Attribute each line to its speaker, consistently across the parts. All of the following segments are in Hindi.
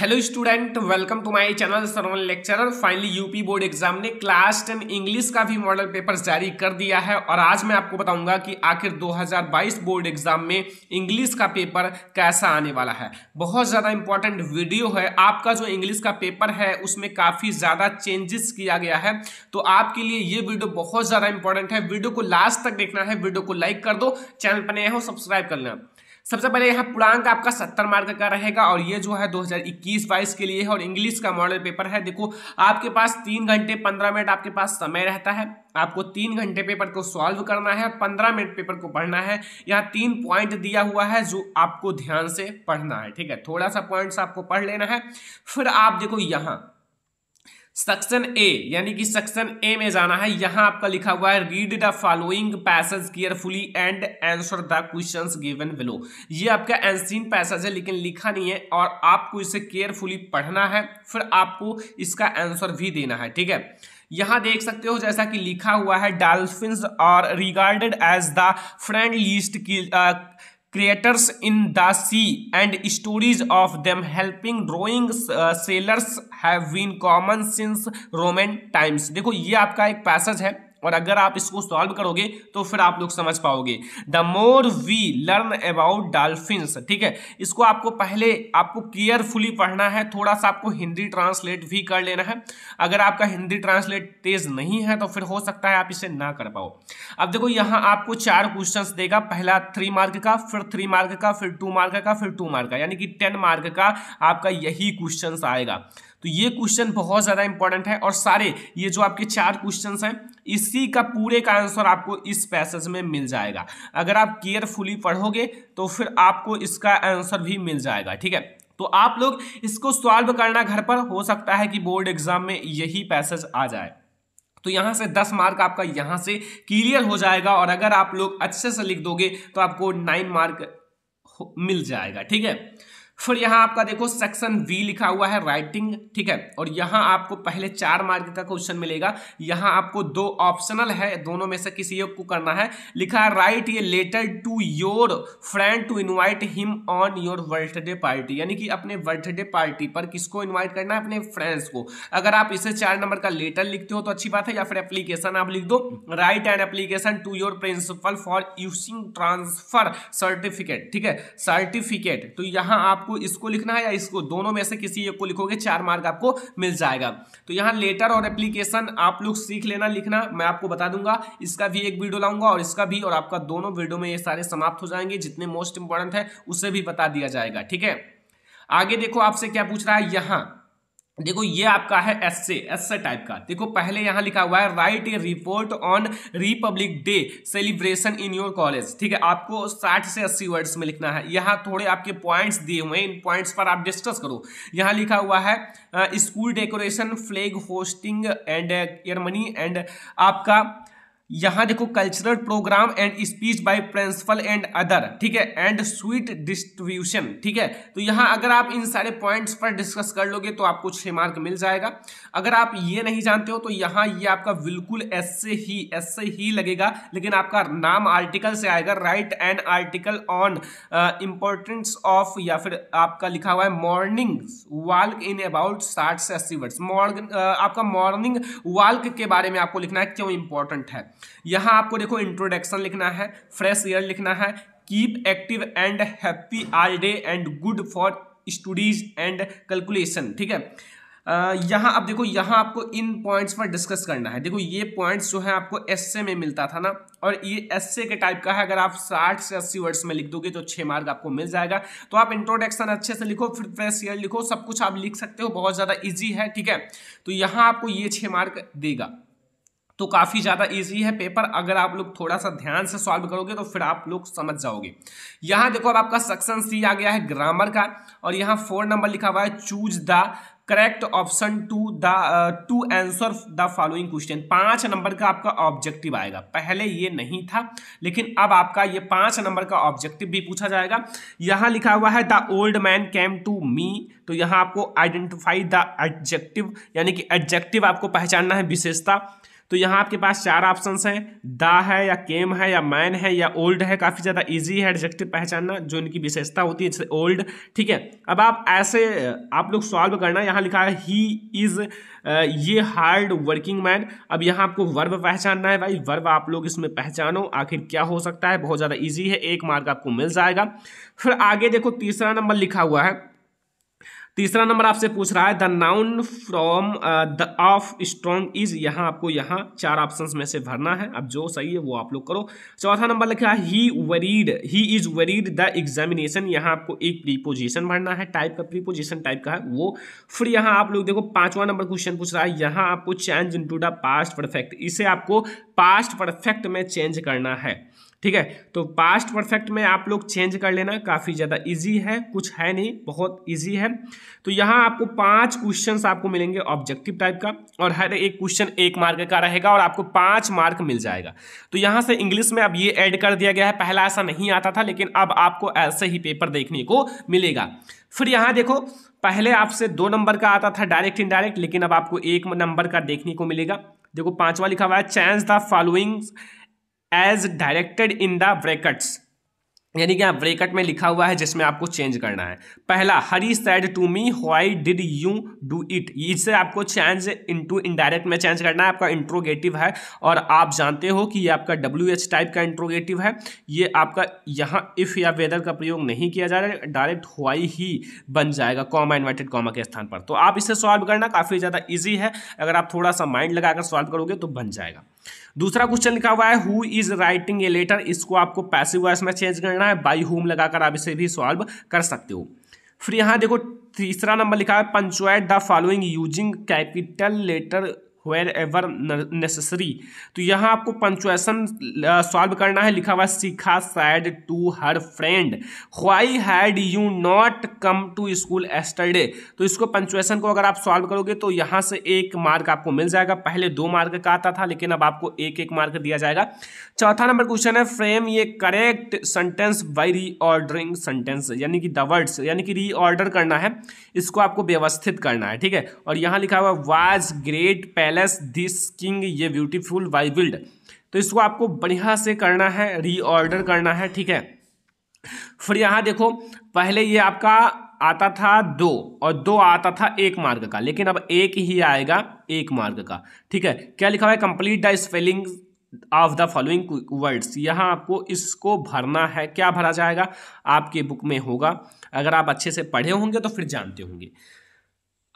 Speaker 1: hello student welcome to my channel Sarvan lecturer finally UP board exam ने क्लास टेन इंग्लिश का भी मॉडल पेपर जारी कर दिया है और आज मैं आपको बताऊंगा कि आखिर 2022 बोर्ड एग्जाम में इंग्लिश का पेपर कैसा आने वाला है बहुत ज़्यादा इंपॉर्टेंट वीडियो है आपका जो इंग्लिश का पेपर है उसमें काफ़ी ज़्यादा चेंजेस किया गया है तो आपके लिए ये वीडियो बहुत ज़्यादा इंपॉर्टेंट है वीडियो को लास्ट तक देखना है वीडियो को लाइक कर दो चैनल पर नए हो सब्सक्राइब कर लेना सबसे पहले यहाँ पूर्णांक आपका सत्तर मार्क का रहेगा और ये जो है दो हजार इक्कीस बाईस के लिए है और इंग्लिश का मॉडल पेपर है देखो आपके पास तीन घंटे पंद्रह मिनट आपके पास समय रहता है आपको तीन घंटे पेपर को सॉल्व करना है पंद्रह मिनट पेपर को पढ़ना है यहाँ तीन पॉइंट दिया हुआ है जो आपको ध्यान से पढ़ना है ठीक है थोड़ा सा पॉइंट्स आपको पढ़ लेना है फिर आप देखो यहाँ सेक्शन ए यानी कि सेक्शन ए में जाना है यहां आपका लिखा हुआ है read the following passage carefully and answer the questions given below ये आपका एंसिन पैसेज है लेकिन लिखा नहीं है और आपको इसे केयरफुली पढ़ना है फिर आपको इसका आंसर भी देना है ठीक है यहां देख सकते हो जैसा कि लिखा हुआ है dolphin are regarded as the friendliest creators in the sea and stories of them helping drawing sailors have been common since Roman times देखो ये आपका एक पैसेज है और अगर आप इसको सॉल्व करोगे तो फिर आप लोग समझ पाओगे the more we learn about dolphin ठीक है इसको आपको पहले आपको केयरफुली पढ़ना है थोड़ा सा आपको हिंदी ट्रांसलेट भी कर लेना है अगर आपका हिंदी ट्रांसलेट तेज नहीं है तो फिर हो सकता है आप इसे ना कर पाओ अब देखो यहाँ आपको चार क्वेश्चन देगा पहला थ्री मार्क का फिर थ्री मार्क का फिर टू मार्क का फिर टू मार्क का यानी कि टेन मार्क का आपका यही क्वेश्चन आएगा तो ये क्वेश्चन बहुत ज़्यादा इंपॉर्टेंट है और सारे ये जो आपके चार क्वेश्चन हैं इसी का पूरे का आंसर आपको इस पैसेज में मिल जाएगा अगर आप केयरफुली पढ़ोगे तो फिर आपको इसका आंसर भी मिल जाएगा ठीक है तो आप लोग इसको सॉल्व करना घर पर हो सकता है कि बोर्ड एग्जाम में यही पैसेज आ जाए तो यहाँ से 10 मार्क आपका यहाँ से क्लियर हो जाएगा और अगर आप लोग अच्छे से लिख दोगे तो आपको 9 मार्क मिल जाएगा ठीक है फिर यहां आपका देखो सेक्शन वी लिखा हुआ है राइटिंग ठीक है और यहां आपको पहले चार मार्क का क्वेश्चन मिलेगा यहां आपको दो ऑप्शनल है दोनों में से किसी एक को करना है लिखा है राइट ये letter to your friend to invite him on your birthday party यानी कि अपने बर्थडे पार्टी पर किसको इन्वाइट करना है अपने फ्रेंड्स को अगर आप इसे चार नंबर का लेटर लिखते हो तो अच्छी बात है या फिर एप्लीकेशन आप लिख दो write and application to your principal for using transfer certificate ठीक है सर्टिफिकेट तो यहाँ आपको आपको इसको लिखना है या इसको दोनों में से किसी एक को लिखोगे चार मार्क आपको मिल जाएगा तो यहाँ लेटर और एप्लीकेशन आप लोग सीख लेना लिखना मैं आपको बता दूंगा इसका भी एक वीडियो लाऊंगा और इसका भी और आपका दोनों वीडियो में ये सारे समाप्त हो जाएंगे जितने मोस्ट इंपॉर्टेंट है उसे भी बता दिया जाएगा ठीक है आगे देखो आपसे क्या पूछ रहा है यहाँ देखो ये आपका है एस से टाइप का देखो पहले यहाँ लिखा हुआ है write a report on Republic Day celebration in your college ठीक है आपको साठ से अस्सी वर्ड्स में लिखना है यहाँ थोड़े आपके पॉइंट्स दिए हुए हैं इन पॉइंट्स पर आप डिस्कस करो यहाँ लिखा हुआ है school decoration flag hosting and एयरमनी एंड आपका यहाँ देखो cultural program and speech by principal and other ठीक है एंड स्वीट डिस्ट्रीब्यूशन ठीक है तो यहाँ अगर आप इन सारे पॉइंट्स पर डिस्कस कर लोगे तो आपको छः मार्क मिल जाएगा अगर आप ये नहीं जानते हो तो यहाँ ये आपका बिल्कुल एस से ही ऐसे ही लगेगा लेकिन आपका नाम आर्टिकल से आएगा write and article on importance of या फिर आपका लिखा हुआ है मॉर्निंग वाल्क इन अबाउट साठ से अस्सी वर्ड्स uh, आपका मॉर्निंग वाल्क के बारे में आपको लिखना है क्यों इंपॉर्टेंट है यहाँ आपको देखो इंट्रोडक्शन लिखना है फ्रेश ईयर लिखना है keep active and happy all day and good for studies and calculation ठीक है यहाँ अब देखो यहाँ आपको इन पॉइंट्स पर डिस्कस करना है देखो ये पॉइंट्स जो है आपको एस में मिलता था ना और ये एस के टाइप का है अगर आप साठ से अस्सी वर्ड्स में लिख दोगे तो छः मार्क आपको मिल जाएगा तो आप इंट्रोडक्शन अच्छे से लिखो फिर फ्रेश ईयर लिखो सब कुछ आप लिख सकते हो बहुत ज़्यादा ईजी है ठीक है तो यहाँ आपको ये छः मार्क देगा तो काफ़ी ज़्यादा ईजी है पेपर अगर आप लोग थोड़ा सा ध्यान से सॉल्व करोगे तो फिर आप लोग समझ जाओगे यहाँ देखो अब आपका सेक्शन सी आ गया है ग्रामर का और यहाँ फोर नंबर लिखा हुआ है choose the correct option to the to answer the following question पांच नंबर का आपका ऑब्जेक्टिव आएगा पहले ये नहीं था लेकिन अब आपका ये पांच नंबर का ऑब्जेक्टिव भी पूछा जाएगा यहाँ लिखा हुआ है the old man came to me तो यहाँ आपको आइडेंटिफाई द एडजेक्टिव यानी कि एडजेक्टिव आपको पहचानना है विशेषता तो यहाँ आपके पास चार ऑप्शन हैं दा है या केम है या मैन है या ओल्ड है काफ़ी ज़्यादा ईजी है एडजेक्टिव पहचानना जो इनकी विशेषता होती है जैसे ओल्ड ठीक है अब आप ऐसे आप लोग सॉल्व करना यहाँ लिखा है ही इज़ ये हार्ड वर्किंग मैन अब यहाँ आपको वर्ब पहचानना है भाई वर्ब आप लोग इसमें पहचानो आखिर क्या हो सकता है बहुत ज़्यादा ईजी है एक मार्क आपको मिल जाएगा फिर आगे देखो तीसरा नंबर लिखा हुआ है तीसरा नंबर आपसे पूछ रहा है the noun from the of strong is यहाँ आपको यहाँ चार ऑप्शंस में से भरना है अब जो सही है वो आप लोग करो चौथा नंबर लिखा है he worried he is worried the examination यहाँ आपको एक प्रीपोजिशन भरना है टाइप का प्रीपोजिशन टाइप का है वो फिर यहाँ आप लोग देखो पांचवा नंबर क्वेश्चन पूछ रहा है यहाँ आपको change into the past perfect इसे आपको पास्ट परफेक्ट में चेंज करना है ठीक है तो पास्ट परफेक्ट में आप लोग चेंज कर लेना काफ़ी ज़्यादा इजी है कुछ है नहीं बहुत इजी है तो यहां आपको पांच क्वेश्चन आपको मिलेंगे ऑब्जेक्टिव टाइप का और हर एक क्वेश्चन एक मार्क का रहेगा और आपको पांच मार्क मिल जाएगा तो यहां से इंग्लिश में अब ये ऐड कर दिया गया है पहला ऐसा नहीं आता था लेकिन अब आपको ऐसे ही पेपर देखने को मिलेगा फिर यहाँ देखो पहले आपसे दो नंबर का आता था डायरेक्ट इनडायरेक्ट लेकिन अब आपको एक नंबर का देखने को मिलेगा देखो पांचवा लिखा हुआ है change the following as directed in the brackets यानी कि आप ब्रेकट में लिखा हुआ है जिसमें आपको चेंज करना है पहला Hari said to me high did you do it इसे आपको चेंज इनटू इनडायरेक्ट में चेंज करना है आपका इंट्रोगेटिव है और आप जानते हो कि ये आपका डब्ल्यू एच टाइप का इंट्रोगेटिव है ये आपका यहाँ इफ़ या वेदर का प्रयोग नहीं किया जा रहा है डायरेक्ट व्हाई ही बन जाएगा कॉमा इन्वर्टेड कॉमा के स्थान पर तो आप इसे सॉल्व करना काफ़ी ज़्यादा ईजी है अगर आप थोड़ा सा माइंड लगाकर सॉल्व करोगे तो बन जाएगा दूसरा क्वेश्चन लिखा हुआ है who is writing a letter इसको आपको पैसिव वॉइस में चेंज करना है बाई होम लगाकर आप इसे भी सॉल्व कर सकते हो फिर यहाँ देखो तीसरा नंबर लिखा है punctuate the following using capital letter wherever necessary तो यहाँ आपको पंचुएसन सॉल्व करना है लिखा हुआ Shikha said to her friend why had you not come to school yesterday तो इसको पंचुएसन को अगर आप सॉल्व करोगे तो यहाँ से एक मार्क आपको मिल जाएगा पहले दो मार्क का आता था लेकिन अब आपको एक एक मार्क दिया जाएगा चौथा नंबर क्वेश्चन है फ्रेम ये correct sentence by reordering sentence यानी कि द वर्ड्स यानी कि रीऑर्डर करना है इसको आपको व्यवस्थित करना है ठीक है और यहाँ लिखा हुआ was great palace minus this king ये ब्यूटीफुल वाई विल्ड तो इसको आपको बढ़िया से करना है रीऑर्डर करना है ठीक है फिर यहाँ देखो पहले ये आपका आता था दो और दो आता था एक मार्ग का लेकिन अब एक ही आएगा एक मार्ग का ठीक है क्या लिखा हुआ है complete the spelling of the following words यहाँ आपको इसको भरना है क्या भरा जाएगा आपके बुक में होगा अगर आप अच्छे से पढ़े होंगे तो फिर जानते होंगे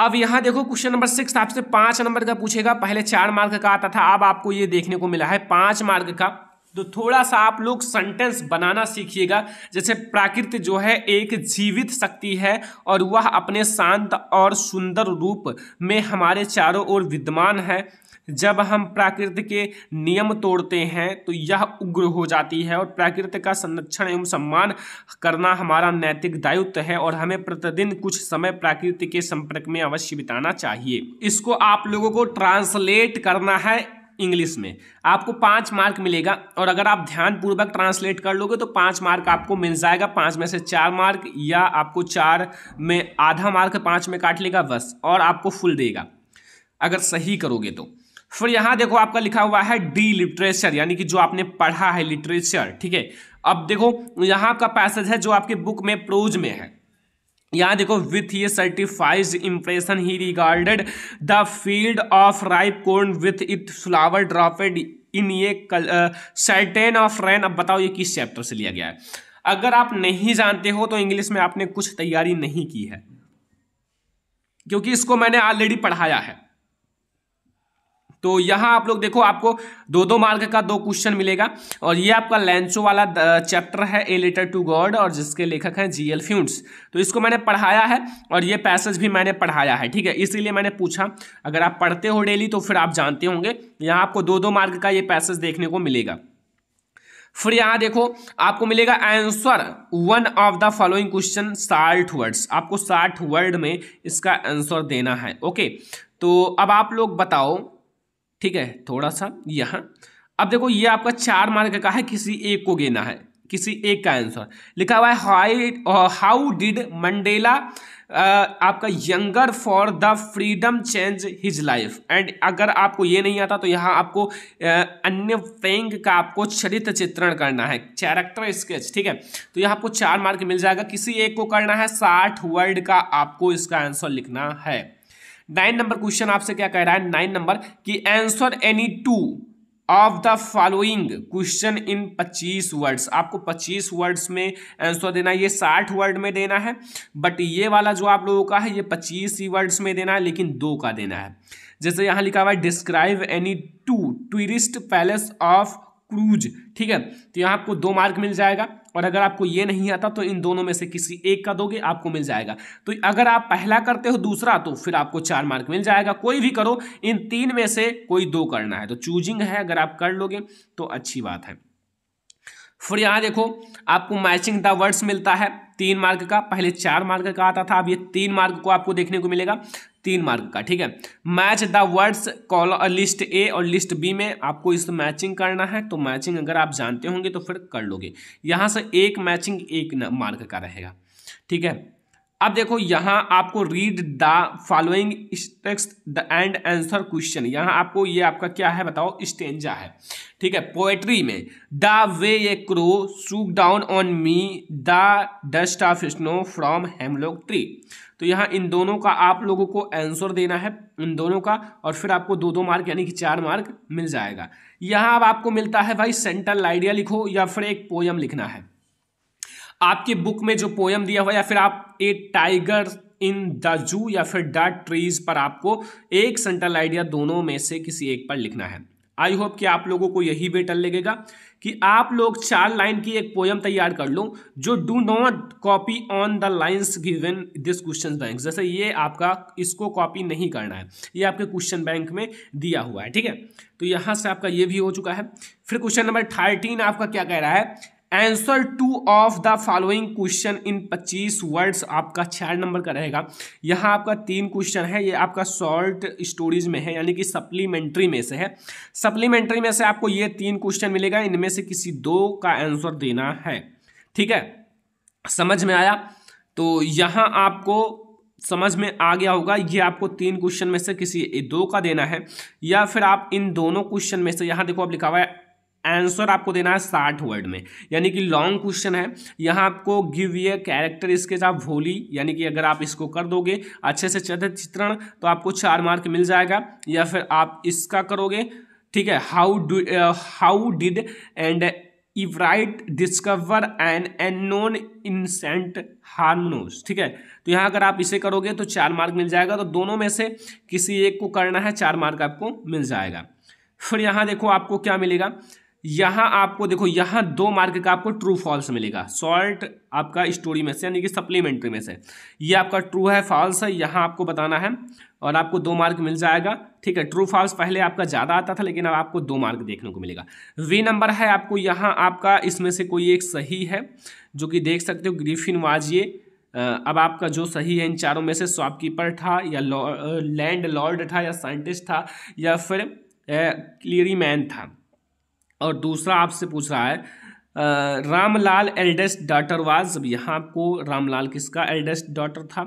Speaker 1: अब यहाँ देखो क्वेश्चन नंबर सिक्स आपसे पांच नंबर का पूछेगा पहले चार मार्क का आता था अब आपको ये देखने को मिला है पांच मार्क का तो थोड़ा सा आप लोग सेंटेंस बनाना सीखिएगा जैसे प्राकृति जो है एक जीवित शक्ति है और वह अपने शांत और सुंदर रूप में हमारे चारों ओर विद्यमान है जब हम प्राकृति के नियम तोड़ते हैं तो यह उग्र हो जाती है और प्राकृति का संरक्षण एवं सम्मान करना हमारा नैतिक दायित्व है और हमें प्रतिदिन कुछ समय प्राकृति के संपर्क में अवश्य बिताना चाहिए इसको आप लोगों को ट्रांसलेट करना है इंग्लिश में आपको पाँच मार्क मिलेगा और अगर आप ध्यानपूर्वक ट्रांसलेट कर लोगे तो पाँच मार्क आपको मिल जाएगा पाँच में से चार मार्क या आपको चार में आधा मार्क पाँच में काट लेगा बस और आपको फुल देगा अगर सही करोगे तो फिर यहाँ देखो आपका लिखा हुआ है डी लिटरेचर यानी कि जो आपने पढ़ा है लिटरेचर ठीक है अब देखो यहाँ आपका पैसेज है जो आपके बुक में प्रोज में है यहाँ देखो विथ ये certifies impression he regarded the field of ripe corn with it flower dropped in ये सर्टेन ऑफ रेन अब बताओ ये किस चैप्टर से लिया गया है अगर आप नहीं जानते हो तो इंग्लिश में आपने कुछ तैयारी नहीं की है क्योंकि इसको मैंने ऑलरेडी पढ़ाया है तो यहाँ आप लोग देखो आपको दो दो मार्ग का दो क्वेश्चन मिलेगा और ये आपका लैंचो वाला चैप्टर है ए लेटर टू गॉड और जिसके लेखक हैं जी एल फ्यूंट्स तो इसको मैंने पढ़ाया है और ये पैसेज भी मैंने पढ़ाया है ठीक है इसीलिए मैंने पूछा अगर आप पढ़ते हो डेली तो फिर आप जानते होंगे यहाँ आपको दो दो मार्ग का ये पैसेज देखने को मिलेगा फिर यहाँ देखो आपको मिलेगा answer one of the following question साठ वर्ड्स आपको साठ वर्ड में इसका आंसर देना है ओके तो अब आप लोग बताओ ठीक है थोड़ा सा यहाँ अब देखो ये आपका चार मार्क का है किसी एक को गेना है किसी एक का आंसर लिखा हुआ है हाई हाउ डिड मंडेला आपका younger for the freedom change his life and अगर आपको ये नहीं आता तो यहाँ आपको अन्य फेंग का आपको चरित्र चित्रण करना है कैरेक्टर स्केच ठीक है तो यहाँ आपको चार मार्क मिल जाएगा किसी एक को करना है साठ वर्ड का आपको इसका आंसर लिखना है नाइन नंबर क्वेश्चन आपसे क्या कह रहा है नाइन नंबर कि answer any two of the following question in पच्चीस वर्ड्स आपको पच्चीस वर्ड्स में आंसर देना है ये साठ वर्ड में देना है बट ये वाला जो आप लोगों का है ये पच्चीस ही वर्ड्स में देना है लेकिन दो का देना है जैसे यहाँ लिखा हुआ है describe any two tourist palace of cruise ठीक है तो यहाँ आपको दो मार्क मिल जाएगा और अगर आपको ये नहीं आता तो इन दोनों में से किसी एक का दोगे आपको मिल जाएगा तो अगर आप पहला करते हो दूसरा तो फिर आपको चार मार्क मिल जाएगा कोई भी करो इन तीन में से कोई दो करना है तो चूजिंग है अगर आप कर लोगे तो अच्छी बात है फिर यहाँ देखो आपको मैचिंग द वर्ड्स मिलता है तीन मार्क का पहले चार मार्क का आता था अब ये तीन मार्क को आपको देखने को मिलेगा तीन मार्क का ठीक है match the words call list A और लिस्ट बी में आपको इस मैचिंग करना है तो मैचिंग अगर आप जानते होंगे तो फिर कर लोगे यहाँ से एक मैचिंग एक मार्क का रहेगा ठीक है अब देखो यहाँ आपको read the following text the and answer question यहाँ आपको ये आपका क्या है बताओ स्टेंजा है ठीक है पोएट्री में the way a crow shook down on me the dust of snow from hemlock tree तो यहाँ इन दोनों का आप लोगों को आंसर देना है इन दोनों का और फिर आपको दो दो मार्क यानी कि चार मार्क मिल जाएगा यहाँ अब आपको मिलता है भाई सेंट्रल आइडिया लिखो या फिर एक पोयम लिखना है आपके बुक में जो पोयम दिया हुआ या फिर आप ए टाइगर इन द जू या फिर द ट्रीज पर आपको एक सेंट्रल आइडिया दोनों में से किसी एक पर लिखना है आई होप कि आप लोगों को यही बेटर लगेगा कि आप लोग चार लाइन की एक पोयम तैयार कर लो जो do not copy on the lines given this question bank जैसे ये आपका इसको कॉपी नहीं करना है ये आपके क्वेश्चन बैंक में दिया हुआ है ठीक है तो यहाँ से आपका ये भी हो चुका है फिर क्वेश्चन नंबर थर्टीन आपका क्या कह रहा है answer two of the following question in पच्चीस वर्ड्स आपका चार नंबर का रहेगा यहाँ आपका तीन क्वेश्चन है ये आपका शॉर्ट स्टोरीज में है यानी कि सप्लीमेंट्री में से है सप्लीमेंट्री में से आपको ये तीन क्वेश्चन मिलेगा इनमें से किसी दो का आंसर देना है ठीक है समझ में आया तो यहाँ आपको समझ में आ गया होगा ये आपको तीन क्वेश्चन में से किसी दो का देना है या फिर आप इन दोनों क्वेश्चन में से यहाँ देखो आप लिखा हुआ है आंसर आपको देना है साठ वर्ड में यानी कि लॉन्ग क्वेश्चन है यहाँ आपको गिव ये कैरेक्टर इसके साथ भोली यानी कि अगर आप इसको कर दोगे अच्छे से चतर चित्रण तो आपको चार मार्क मिल जाएगा या फिर आप इसका करोगे ठीक है how do how did and if right discover an an known ancient harmonious ठीक है तो यहाँ अगर आप इसे करोगे तो चार मार्क मिल जाएगा तो दोनों में से किसी एक को करना है चार मार्क आपको मिल जाएगा फिर यहाँ देखो आपको क्या मिलेगा यहाँ आपको देखो यहाँ दो मार्क का आपको ट्रू फॉल्स मिलेगा सॉल्ट आपका स्टोरी में से यानी कि सप्लीमेंट्री में से ये आपका ट्रू है फॉल्स है यहाँ आपको बताना है और आपको दो मार्क मिल जाएगा ठीक है ट्रू फॉल्स पहले आपका ज़्यादा आता था लेकिन अब आपको दो मार्क देखने को मिलेगा वी नंबर है आपको यहाँ आपका इसमें से कोई एक सही है जो कि देख सकते हो ग्रीफिन वाजिए अब आपका जो सही है इन चारों में से शॉपकीपर था या लैंड लॉर्ड था या साइंटिस्ट था या फिर क्लियरी मैन था और दूसरा आपसे पूछ रहा है रामलाल एल्डेस्ट डॉटर वाज यहाँ आपको रामलाल किसका एल्डेस्ट डॉटर था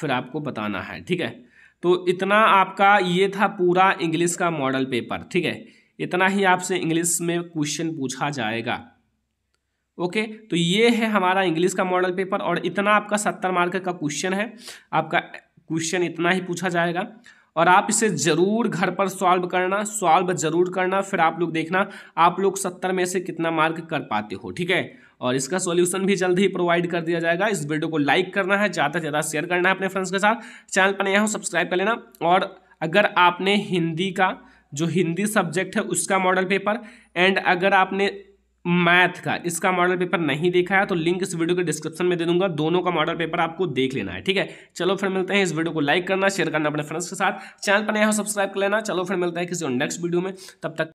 Speaker 1: फिर आपको बताना है ठीक है तो इतना आपका ये था पूरा इंग्लिश का मॉडल पेपर ठीक है इतना ही आपसे इंग्लिश में क्वेश्चन पूछा जाएगा ओके तो ये है हमारा इंग्लिश का मॉडल पेपर और इतना आपका सत्तर मार्क का क्वेश्चन है आपका क्वेश्चन इतना ही पूछा जाएगा और आप इसे ज़रूर घर पर सॉल्व करना सॉल्व ज़रूर करना फिर आप लोग देखना आप लोग सत्तर में से कितना मार्क कर पाते हो ठीक है और इसका सॉल्यूशन भी जल्द ही प्रोवाइड कर दिया जाएगा इस वीडियो को लाइक करना है ज़्यादा से ज़्यादा शेयर करना है अपने फ्रेंड्स के साथ चैनल पर नया हो सब्सक्राइब कर लेना और अगर आपने हिंदी का जो हिंदी सब्जेक्ट है उसका मॉडल पेपर एंड अगर आपने मैथ का इसका मॉडल पेपर नहीं देखा है तो लिंक इस वीडियो के डिस्क्रिप्शन में दे दूंगा दोनों का मॉडल पेपर आपको देख लेना है ठीक है चलो फिर मिलते हैं इस वीडियो को लाइक करना शेयर करना अपने फ्रेंड्स के साथ चैनल पर नया सब्सक्राइब कर लेना चलो फिर मिलता है किसी और नेक्स्ट वीडियो में तब तक